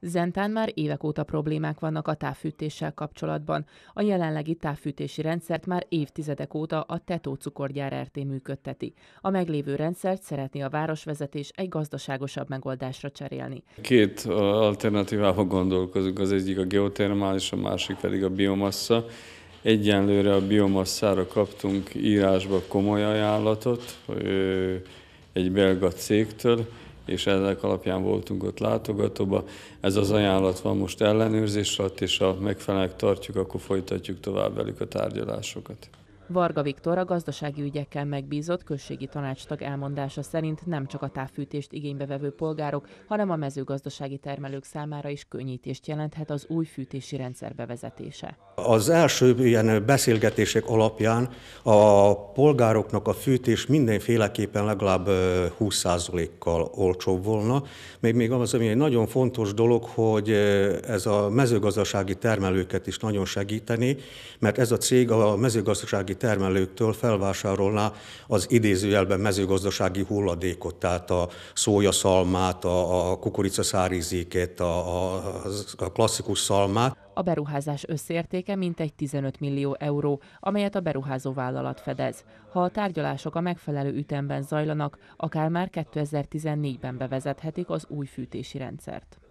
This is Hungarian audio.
Zentán már évek óta problémák vannak a távfűtéssel kapcsolatban. A jelenlegi távfűtési rendszert már évtizedek óta a Tetó cukorgyár RT működteti. A meglévő rendszert szeretné a városvezetés egy gazdaságosabb megoldásra cserélni. Két alternatívával gondolkozunk, az egyik a geotermális, a másik pedig a biomassa. Egyenlőre a biomasszára kaptunk írásba komoly ajánlatot egy belga cégtől, és ezek alapján voltunk ott látogatóba. Ez az ajánlat van most ellenőrzés alatt, és ha megfelelőnek tartjuk, akkor folytatjuk tovább velük a tárgyalásokat. Varga Viktor a gazdasági ügyekkel megbízott községi tanácstag elmondása szerint nem csak a távfűtést igénybe vevő polgárok, hanem a mezőgazdasági termelők számára is könnyítést jelenthet az új fűtési rendszer bevezetése. Az első ilyen beszélgetések alapján a polgároknak a fűtés mindenféleképpen legalább 20%-kal olcsóbb volna. Még, még az, ami egy nagyon fontos dolog, hogy ez a mezőgazdasági termelőket is nagyon segíteni, mert ez a cég a mezőgazdasági termelőktől felvásárolná az idézőjelben mezőgazdasági hulladékot, tehát a szójaszalmát, a, a kukoricaszárvízéket, a, a, a klasszikus szalmát. A beruházás összértéke mintegy 15 millió euró, amelyet a beruházó vállalat fedez. Ha a tárgyalások a megfelelő ütemben zajlanak, akár már 2014-ben bevezethetik az új fűtési rendszert.